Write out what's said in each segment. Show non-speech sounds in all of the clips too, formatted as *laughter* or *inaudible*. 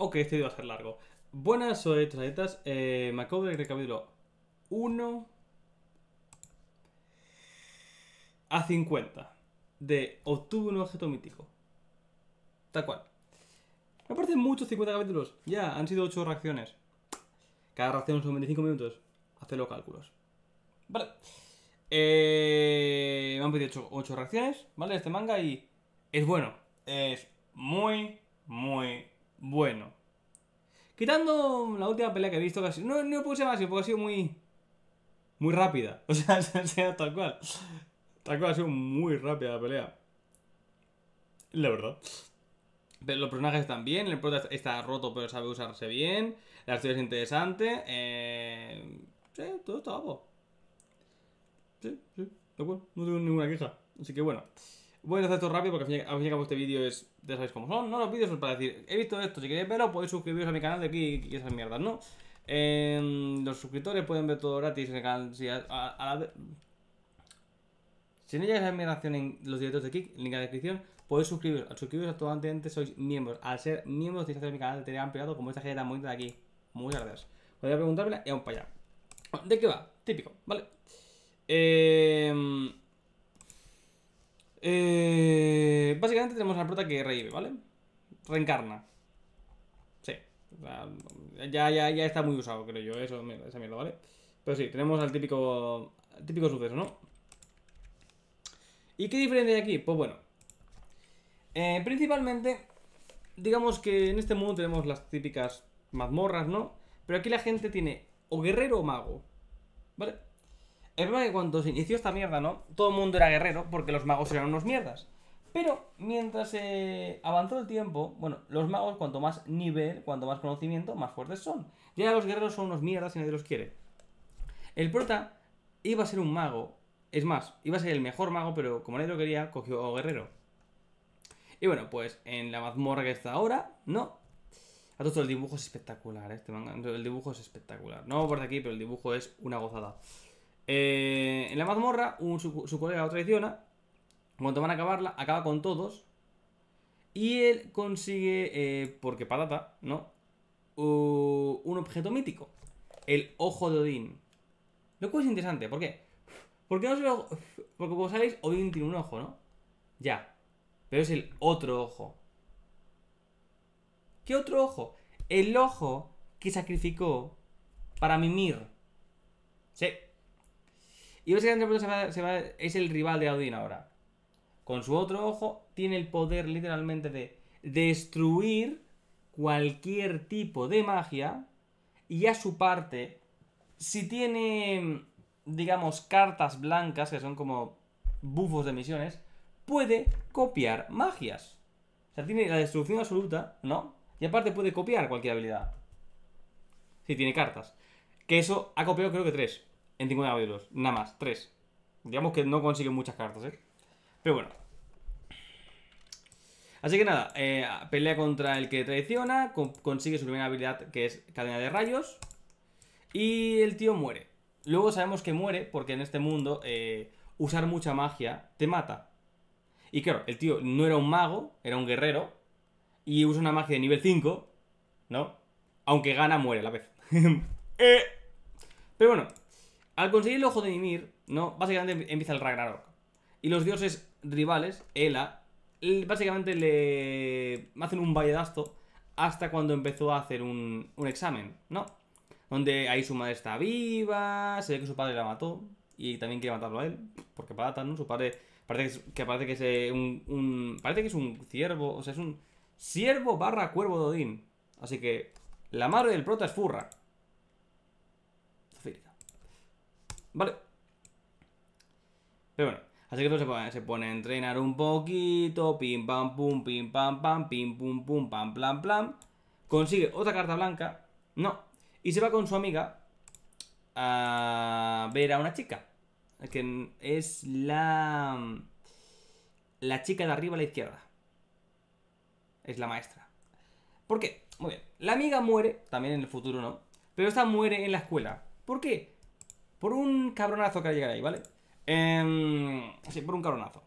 Ok, este video va a ser largo. Buenas, soy Tosanetas. Eh, me acabo de el capítulo 1 a 50 de Obtuve un objeto mítico. Tal cual. Me parecen muchos 50 capítulos. Ya, han sido 8 reacciones. Cada reacción son 25 minutos. Haced los cálculos. Vale. Eh, me han pedido 8, reacciones, ¿vale? Este manga y es bueno. Es muy, muy bueno. Quitando la última pelea que he visto, casi. No, no puse más, porque ha sido muy. Muy rápida. *laughs* O sea, ha *laughs* sido tal cual. Tal cual ha sido muy rápida la pelea. La verdad. Pero los personajes están bien. El prota está roto, pero sabe usarse bien. La historia es interesante. Eh... Sí, todo está guapo. Sí, sí, de acuerdo. No tengo ninguna queja. Así que bueno. Voy a hacer esto rápido porque al fin, y al cabo este vídeo es. Ya sabéis cómo son, ¿no? Los vídeos son para decir, he visto esto, si queréis verlo, podéis suscribiros a mi canal de aquí y esas mierdas, ¿no? Em, los suscriptores pueden ver todo gratis en el canal. Si, si no llegáis a mi relación en los directos de Kik, link en la descripción, podéis suscribiros. Al suscribiros actualmente sois miembros. Al ser miembros tenéis que mi canal de Telegram privado como esta gente tan bonita de aquí. Muchas gracias. podéis preguntármela y vamos para allá. ¿De qué va? Típico, ¿vale? Eh, eh, básicamente tenemos la prota que revive, ¿vale? Reencarna. Sí. Ya, ya, está muy usado, creo yo, eso, esa mierda, ¿vale? Pero sí, tenemos al típico, típico suceso, ¿no? ¿Y qué diferencia hay aquí? Pues bueno. Eh, principalmente, digamos que en este mundo tenemos las típicas mazmorras, ¿no? Pero aquí la gente tiene o guerrero o mago, ¿vale? Es verdad que cuando se inició esta mierda, ¿no? Todo el mundo era guerrero porque los magos eran unos mierdas. Pero mientras avanzó el tiempo, bueno, los magos cuanto más nivel, cuanto más conocimiento, más fuertes son. Ya los guerreros son unos mierdas y nadie los quiere. El prota iba a ser un mago. Es más, iba a ser el mejor mago, pero como nadie lo quería, cogió a guerrero. Y bueno, pues en la mazmorra que está ahora, no. A todo el dibujo es espectacular, ¿eh? este manga. El dibujo es espectacular. No por aquí, pero el dibujo es una gozada. Eh, en la mazmorra, su, colega lo traiciona. Cuando van a acabarla, acaba con todos. Y él consigue, eh, porque patata, ¿no? un objeto mítico. El ojo de Odín. Lo cual es interesante, ¿por qué? Porque no Porque como sabéis, Odín tiene un ojo, ¿no? Ya. Pero es el otro ojo. ¿Qué otro ojo? El ojo que sacrificó para Mimir. Sí. Y ese es el rival de Audin ahora. Con su otro ojo tiene el poder literalmente de destruir cualquier tipo de magia. Y a su parte, si tiene, digamos, cartas blancas, que son como bufos de misiones, puede copiar magias. O sea, tiene la destrucción absoluta, ¿no? Y aparte puede copiar cualquier habilidad. Si tiene cartas. Que eso ha copiado creo que tres en 50 capítulos. Nada más, 3. Digamos que no consigue muchas cartas, ¿eh? Pero bueno. Así que nada, eh, pelea contra el que traiciona, consigue su primera habilidad que es cadena de rayos. Y el tío muere. Luego sabemos que muere porque en este mundo eh, usar mucha magia te mata. Y claro, el tío no era un mago, era un guerrero. Y usa una magia de nivel 5, ¿no? Aunque gana, muere a la vez. *laughs* Eh. Pero bueno, al conseguir el ojo de Nimir, ¿no? Básicamente em-, empieza el Ragnarok. Y los dioses rivales, Ela, básicamente le hacen un valledazo hasta cuando empezó a hacer un, un examen, ¿no? Donde ahí su madre está viva, se ve que su padre la mató y también quiere matarlo a él, porque para ¿no? Su padre parece que, que es eh, un, parece que es un ciervo, o sea, es un siervo barra cuervo de Odín. Así que la madre del prota es furra. ¿Vale? Pero bueno, así que todo se pone, a entrenar un poquito, pim pam pum, pim pam pam, pim pum pum, pam pam, plan. Consigue otra carta blanca, no, y se va con su amiga a ver a una chica, que es la... La chica de arriba a la izquierda. Es la maestra. ¿Por qué? Muy bien. La amiga muere, también en el futuro no, pero esta muere en la escuela. ¿Por qué? Por un cabronazo que llegar ahí, ¿vale? Em, sí, por un cabronazo.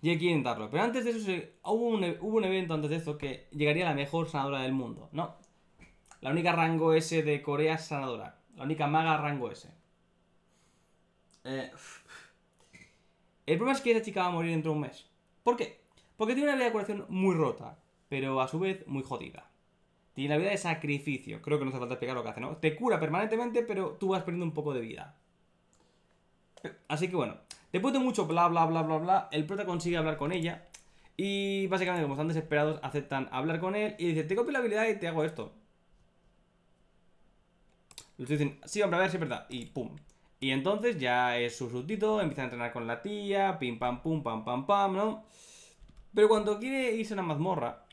Y hay que intentarlo. Pero antes de eso, e-, hubo, un, evento antes de esto que llegaría la mejor sanadora del mundo. No. La única rango S de Corea sanadora. La única maga rango S. Eh, *sighs* el problema es que esa chica va a morir dentro de un mes. ¿Por qué? Porque tiene una habilidad de curación muy rota, pero a su vez muy jodida. Tiene la vida de sacrificio. Creo que no hace falta explicar lo que hace, ¿no? Te cura permanentemente, pero tú vas perdiendo un poco de vida. Así que bueno, después de mucho bla bla bla bla bla, el prota consigue hablar con ella. Y básicamente, como están desesperados, aceptan hablar con él y dice, te copio la habilidad y te hago esto. Le dicen, sí, hombre, a ver si es verdad. Y pum. Y entonces ya es su sustito, empieza a entrenar con la tía, pim pam pum, pam pam pam, ¿no? Pero cuando quiere irse a una mazmorra,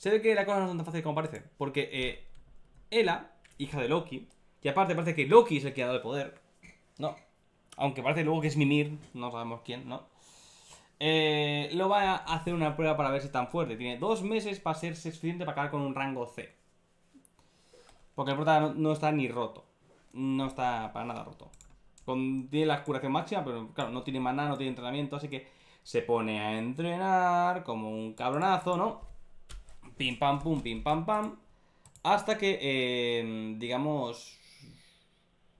se ve que la cosa no es tan fácil como parece. Porque eh, Ela, hija de Loki, Que aparte parece que Loki es el que ha dado el poder. No. Aunque parece luego que es Mimir, no sabemos quién, ¿no? Eh, lo va a hacer una prueba para ver si es tan fuerte. Tiene dos meses para ser suficiente para acabar con un rango C. Porque el prota no, está ni roto. No está para nada roto. Con, tiene la curación máxima, pero claro, no tiene maná, no tiene entrenamiento, así que se pone a entrenar como un cabronazo, ¿no? pim pam pum, pim pam pam, hasta que, eh, digamos,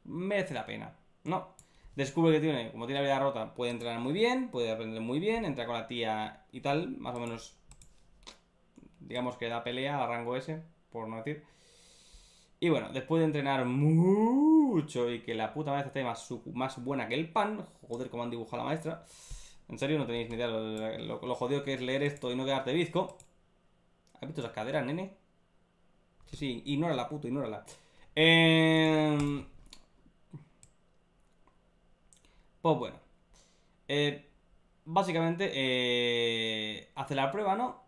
merece la pena, ¿no? Descubre que tiene, como tiene la vida rota, puede entrenar muy bien, puede aprender muy bien, entra con la tía y tal, más o menos, digamos que da pelea a rango ese, por no decir. Y bueno, después de entrenar mucho y que la puta maestra esté más, buena que el pan, joder, cómo han dibujado la maestra. En serio, no tenéis ni idea lo, lo, jodido que es leer esto y no quedarte bizco. ¿Has visto esas caderas, nene? Sí, sí, ignórala, puto, ignórala. Eh... Pues bueno. Eh, básicamente, eh, hace la prueba, ¿no?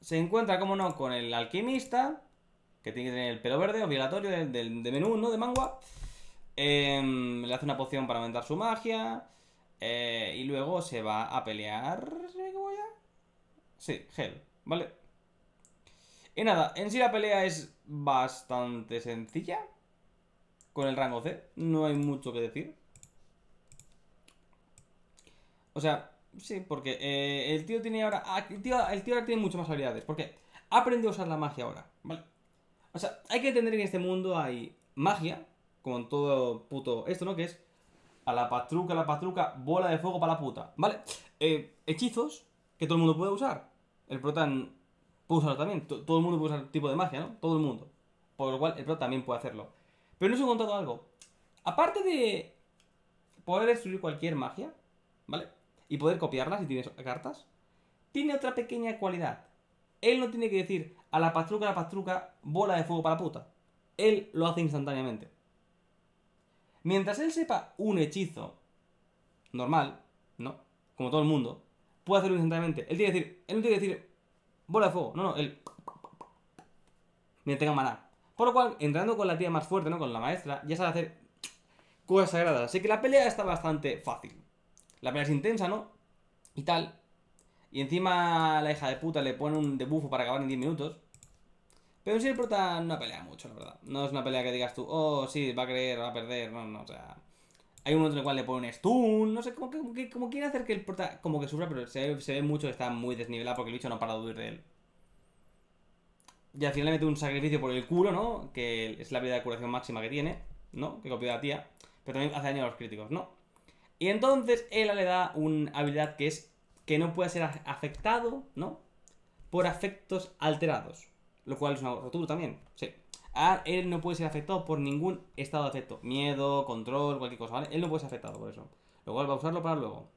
Se encuentra, como no, con el alquimista, que tiene que tener el pelo verde, obligatorio, del, de menú, ¿no? De mangua. Em, le hace una poción para aumentar su magia. Eh, y luego se va a pelear... Sí, gel, ¿vale? Y nada, en sí la pelea es bastante sencilla. Con el rango C. No hay mucho que decir. O sea, sí, porque eh, el tío tiene ahora... Ah, el tío, ahora tiene muchas más habilidades. Porque ha aprendido a usar la magia ahora, ¿vale? O sea, hay que entender que en este mundo hay magia. Como en todo puto esto, ¿no? Que es a la patruca, a la patruca, bola de fuego para la puta, ¿vale? Eh, hechizos que todo el mundo puede usar. El protan puede usarlo también. todo el mundo puede usar el tipo de magia, ¿no? Todo el mundo. Por lo cual, el pro también puede hacerlo. Pero no se ha contado algo. Aparte de poder destruir cualquier magia, ¿vale? Y poder copiarla si tienes cartas, tiene otra pequeña cualidad. Él no tiene que decir a la pastruca, a la pastruca bola de fuego para puta. Él lo hace instantáneamente. Mientras él sepa un hechizo normal, ¿no? Como todo el mundo, puede hacerlo instantáneamente. Él tiene que decir, él no tiene que decir bola de fuego. No, no, el... Mientras tenga maná. Por lo cual, entrando con la tía más fuerte, ¿no? Con la maestra, ya sabe hacer cosas sagradas. Así que la pelea está bastante fácil. La pelea es intensa, ¿no? Y tal. Y encima la hija de puta le pone un debufo para acabar en 10 minutos. Pero en sí el prota no pelea mucho, la verdad. No es una pelea que digas tú, oh, sí, va a creer, va a perder. No, no, o sea... Hay uno en el cual le pone un stun, no sé, cómo que, quiere hacer que el como que sufra, pero se, ve mucho, que está muy desnivelado porque el bicho no para de huir de él. Y al final le mete un sacrificio por el culo, ¿no? Que es la habilidad de curación máxima que tiene, ¿no? Que copió la tía, pero también hace daño a los críticos, ¿no? Y entonces Ela le da una habilidad que es que no puede ser afectado, ¿no? Por afectos alterados, lo cual es una rotura también, sí él no puede ser afectado por ningún estado de afecto. Miedo, control, cualquier cosa, ¿vale? Él no puede ser afectado por eso. Lo cual va a usarlo para luego.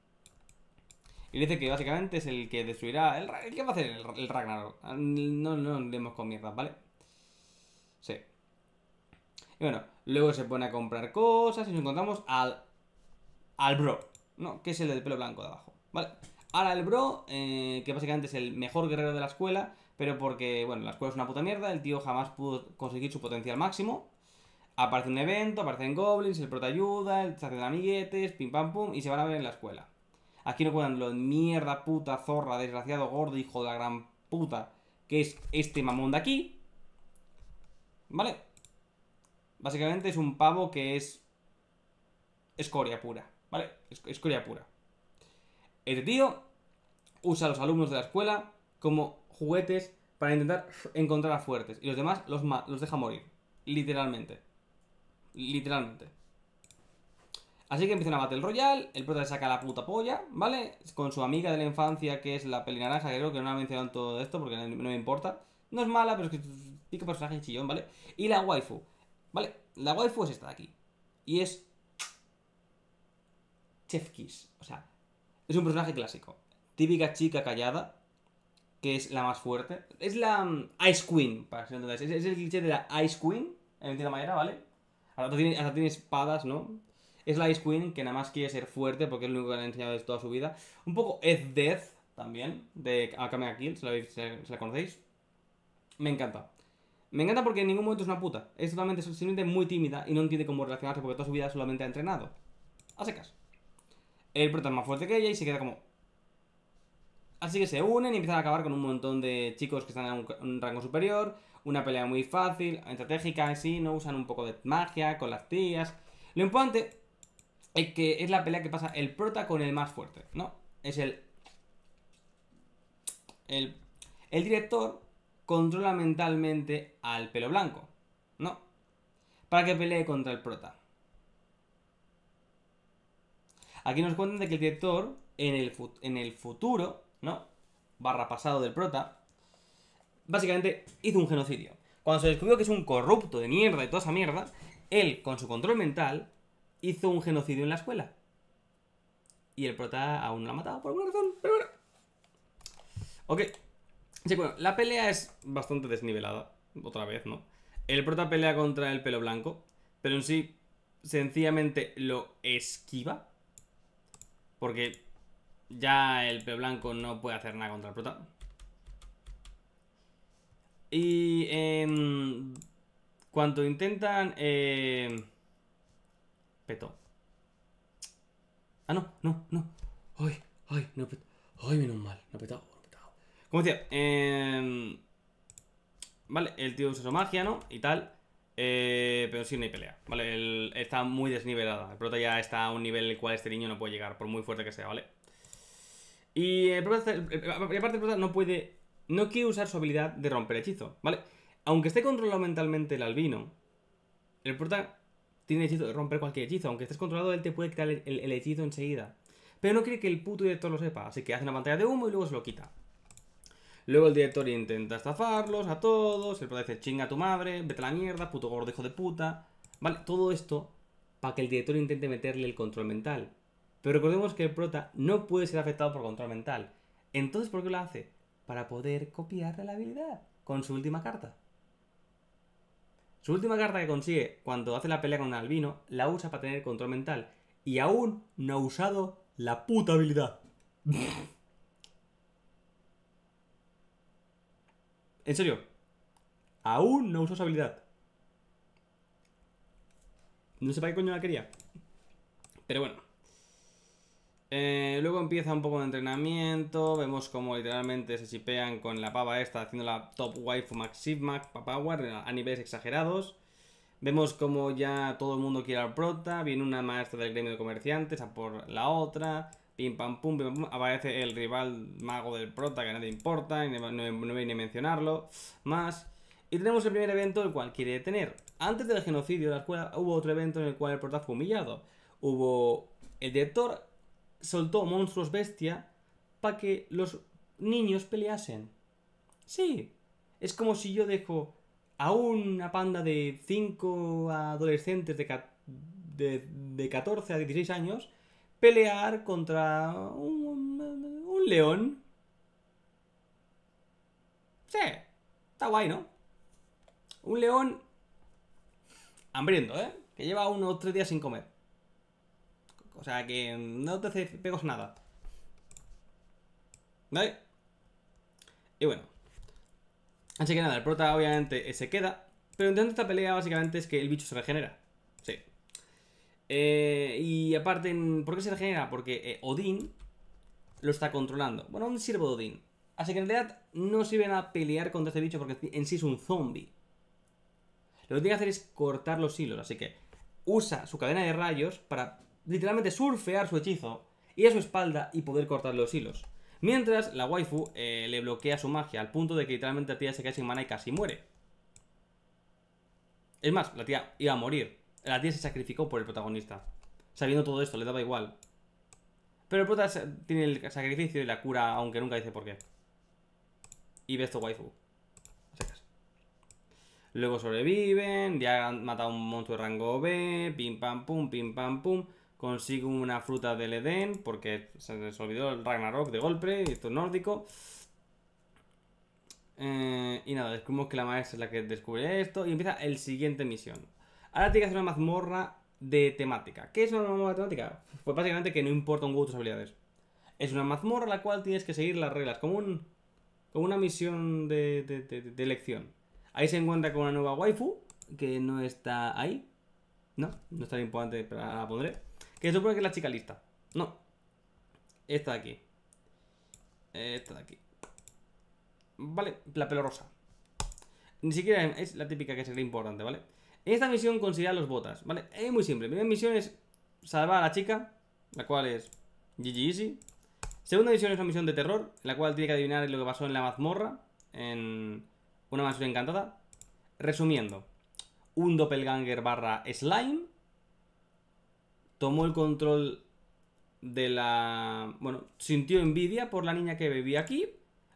Y dice que básicamente es el que destruirá... El, ¿Qué va a hacer el, Ragnarok? Ah, no, no andemos con mierda, ¿vale? Sí. Y bueno, luego se pone a comprar cosas y nos encontramos al... Al bro. No, que es el del pelo blanco de abajo, ¿vale? Ahora el bro, eh, que básicamente es el mejor guerrero de la escuela, pero porque, bueno, la escuela es una puta mierda, el tío jamás pudo conseguir su potencial máximo. Aparece un evento, aparece en goblins, el prota ayuda, el se de amiguetes, pim pam pum, y se van a ver en la escuela. Aquí no cuentan lo mierda, puta, zorra, desgraciado, gordo, hijo de la gran puta, que es este mamón de aquí. ¿Vale? Básicamente es un pavo que es escoria pura, ¿vale? escoria pura. el este tío usa a los alumnos de la escuela como juguetes para intentar encontrar a fuertes. Y los demás los, los deja morir. Literalmente. Literalmente. Así que empieza una Battle Royale, el prota le saca la puta polla, ¿vale? Con su amiga de la infancia, que es la peli creo que no ha mencionado todo esto porque no, me importa. No es mala, pero es que pica personaje chillón, ¿vale? Y la waifu, ¿vale? La waifu es esta de aquí. Y es... Chef o sea, es un personaje clásico. Típica chica callada, que es la más fuerte. Es la mm, Ice Queen, para que entendáis. Es, el cliché de la Ice Queen, en cierta manera, ¿vale? Hasta tiene, espadas, ¿no? Es la Ice Queen que nada más quiere ser fuerte porque es lo único que le han enseñado de toda su vida. Un poco Ed Death también, de Akamega Kill, si la, la conocéis. Me encanta. Me encanta porque en ningún momento es una puta. Es totalmente, simplemente muy tímida y no entiende cómo relacionarse porque toda su vida solamente ha entrenado. A secas. El prota es más fuerte que ella y se queda como, Así que se unen y empiezan a acabar con un montón de chicos que están en un, rango superior. Una pelea muy fácil, estratégica, sí, no usan un poco de magia con las tías. Lo importante es que es la pelea que pasa el prota con el más fuerte, ¿no? Es el... El, el director controla mentalmente al pelo blanco, ¿no? Para que pelee contra el prota. Aquí nos cuentan de que el director en el, en el futuro ¿no? Barra pasado del prota. Básicamente hizo un genocidio. Cuando se descubrió que es un corrupto de mierda y toda esa mierda, él, con su control mental, hizo un genocidio en la escuela. Y el prota aún no lo ha matado por alguna razón, pero bueno. Ok. Sí, bueno, la pelea es bastante desnivelada, otra vez, ¿no? El prota pelea contra el pelo blanco, pero en sí, sencillamente lo esquiva. Porque ya el pe blanco no puede hacer nada contra el prota. Y En... Em, cuando intentan... Eh, peto. Ah, no, no, no. Ay, ay, no petó Ay, menos mal. No petó petado, Como decía, eh, vale, el tío usa su magia, ¿no? Y tal. Eh, pero sí, no hay pelea, ¿vale? está muy desnivelada. El prota ya está a un nivel al cual este niño no puede llegar, por muy fuerte que sea, ¿vale? Y el aparte el no puede, no quiere usar su habilidad de romper hechizo, ¿vale? Aunque esté controlado mentalmente el albino, el protagonista tiene hechizo de romper cualquier hechizo. Aunque estés controlado, él te puede quitar el, hechizo enseguida. Pero no quiere que el puto director lo sepa, así que hace una pantalla de humo y luego se lo quita. Luego el director intenta estafarlos a todos, el protagonista dice chinga tu madre, vete a la mierda, puto gordo de puta. Vale, todo esto para que el director intente meterle el control mental. Pero recordemos que el prota no puede ser afectado por control mental. Entonces, ¿por qué lo hace? Para poder copiar la habilidad con su última carta. Su última carta que consigue cuando hace la pelea con Albino la usa para tener control mental. Y aún no ha usado la puta habilidad. *laughs* en serio. Aún no usó su habilidad. No sé para qué coño la quería. Pero bueno. Eh, luego empieza un poco de entrenamiento, vemos como literalmente se chipean con la pava esta haciendo la top waifu Max Power a niveles exagerados. Vemos como ya todo el mundo quiere al prota, viene una maestra del gremio de comerciantes a por la otra, pim pam pum, aparece el rival mago del prota que a nadie importa, no, no, ni mencionarlo, más. Y tenemos el primer evento el cual quiere detener. Antes del genocidio de la escuela hubo otro evento en el cual el prota fue humillado. Hubo el director soltó monstruos bestia para que los niños peleasen. Sí, es como si yo dejo a una panda de 5 adolescentes de, de, 14 a 16 años pelear contra un, león. Sí, está guay, ¿no? Un león hambriento, ¿eh? Que lleva unos tres días sin comer. O sea que no te pegos nada. ¿Vale? Y bueno. Así que nada, el prota obviamente eh, se queda. Pero en intento esta pelea básicamente es que el bicho se regenera. Sí. Eh, y aparte, ¿por qué se regenera? Porque eh, Odín lo está controlando. Bueno, un sirvo sirve Odín. Así que en realidad no sirven a pelear contra este bicho porque en sí es un zombie. Lo que tiene que hacer es cortar los hilos. Así que usa su cadena de rayos para literalmente surfear su hechizo, Y a su espalda y poder cortar los hilos. Mientras, la waifu eh, le bloquea su magia, al punto de que literalmente la tía se cae sin mana y casi muere. Es más, la tía iba a morir. La tía se sacrificó por el protagonista. Sabiendo todo esto, le daba igual. Pero el protagonista tiene el sacrificio y la cura, aunque nunca dice por qué. Y ve esto waifu. Luego sobreviven, ya han matado un monstruo de rango B, pim pam pum, pim pam pum. Consigo una fruta del Edén, porque se les olvidó el Ragnarok de golpe, y esto es nórdico. Eh, y nada, descubrimos que la maestra es la que descubre esto, y empieza el siguiente misión. Ahora tiene que hacer una mazmorra de temática. ¿Qué es una mazmorra de temática? Pues básicamente que no importa un huevo tus habilidades. Es una mazmorra la cual tienes que seguir las reglas, como, un, como una misión de, de, elección. Ahí se encuentra con una nueva waifu, que no está ahí. No, no está importante, pero la pondré. Que supone que es la chica lista. No. Esta de aquí. Esta de aquí. Vale, la pelorosa rosa. Ni siquiera es la típica que sería importante, ¿vale? En Esta misión considera los botas, ¿vale? Es muy simple. Mi primera misión es salvar a la chica, la cual es GG Easy. Segunda misión es una misión de terror, en la cual tiene que adivinar lo que pasó en la mazmorra, en una mansión encantada. Resumiendo, un doppelganger barra slime tomó el control de la... Bueno, sintió envidia por la niña que vivía aquí,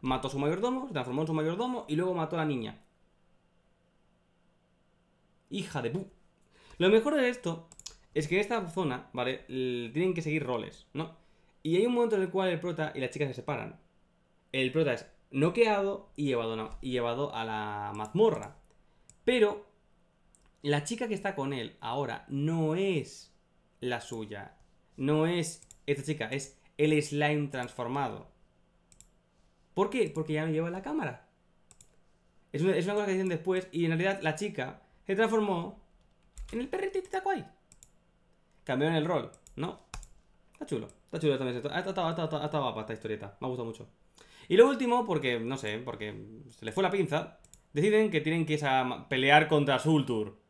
mató a su mayordomo, se transformó en su mayordomo y luego mató a la niña. Hija de pu... Lo mejor de esto es que en esta zona, ¿vale? Tienen que seguir roles, ¿no? Y hay un momento en el cual el prota y la chica se separan. El prota es noqueado y llevado, y llevado a la mazmorra. Pero la chica que está con él ahora no es la suya. No es esta chica, es el slime transformado. ¿Por qué? Porque ya no lleva la cámara. Es una, cosa que dicen después y en realidad la chica se transformó en el perrito. está cambió en el rol, ¿no? Está chulo, está chulo también. Está, guapa esta historieta, me ha gustado mucho. Y lo último, porque, no sé, porque se le fue la pinza, deciden que tienen que pelear contra Sultur.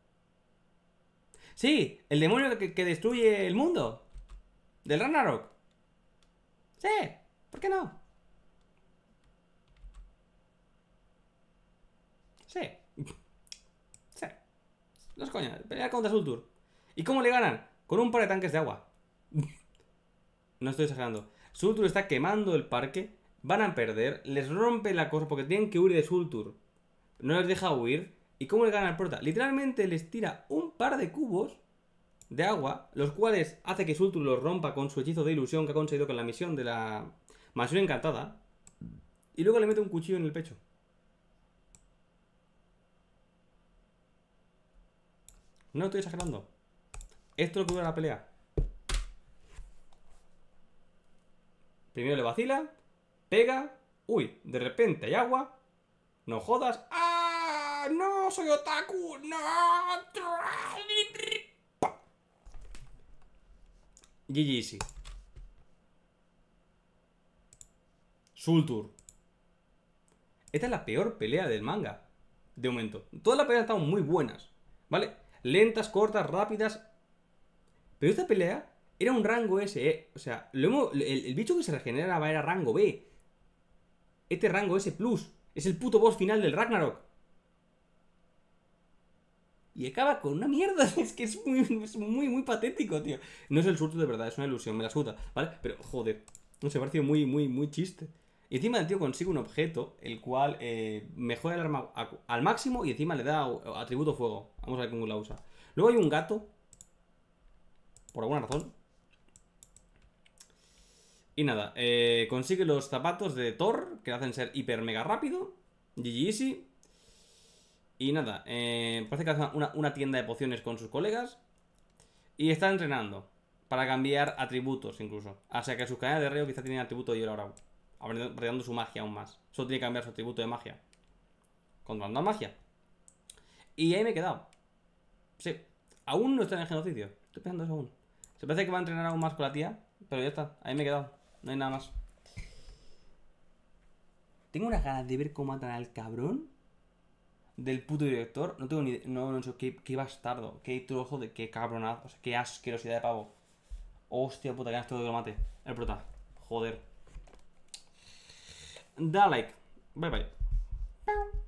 Sí, el demonio que, destruye el mundo. Del Ragnarok. Sí, ¿por qué no? Sí. Sí. Los coñas, pelear contra Sultur. ¿Y cómo le ganan? Con un par de tanques de agua. *laughs* no estoy exagerando. Sultur está quemando el parque. Van a perder. Les rompe la cosa porque tienen que huir de Sultur. No les deja huir. ¿Y cómo le gana al prota? Literalmente les tira un par de cubos de agua, los cuales hace que Sultur los rompa con su hechizo de ilusión que ha conseguido con la misión de la mansión encantada. Y luego le mete un cuchillo en el pecho. No estoy exagerando. Esto es lo que dura la pelea. Primero le vacila, pega, uy, de repente hay agua, no jodas, ¡ah! ¡No! soy otaku. No. GG Sultur. Esta es la peor pelea del manga. De momento. Todas las peleas estaban muy buenas. ¿Vale? Lentas, cortas, rápidas. Pero esta pelea era un rango S, eh. O sea, el, el, bicho que se regeneraba era rango B. Este rango S plus. Es el puto boss final del Ragnarok y acaba con una mierda. *laughs* Es que es muy, muy, patético, tío. No es el surto de verdad, es una ilusión, me la suda, ¿vale? Pero, joder, no sé, parece muy, muy, muy chiste. Y encima el tío consigue un objeto, el cual eh, mejora el arma al máximo y encima le da atributo fuego. Vamos a ver cómo la usa. Luego hay un gato. Por alguna razón. Y nada, eh, consigue los zapatos de Thor, que hacen ser hiper mega rápido. GG Easy. Y nada, eh, parece que hace una, tienda de pociones con sus colegas. Y está entrenando para cambiar atributos incluso. O sea que sus cadenas de reo quizá tienen atributo de ahora. Aprendiendo su magia aún más. Solo tiene que cambiar su atributo de magia. Controlando magia. Y ahí me he quedado. Sí. Aún no está en el genocidio. Estoy pensando eso aún. Se parece que va a entrenar aún más con la tía. Pero ya está. Ahí me he quedado. No hay nada más. Tengo una ganas de ver cómo matar al cabrón del puto director, no tengo ni idea, no, no, sé, qué, qué bastardo, qué trozo de qué cabronazo, o sea, qué asquerosidad de pavo. Hostia puta, que todo que lo mate. El prota. Joder. Da like. Bye bye.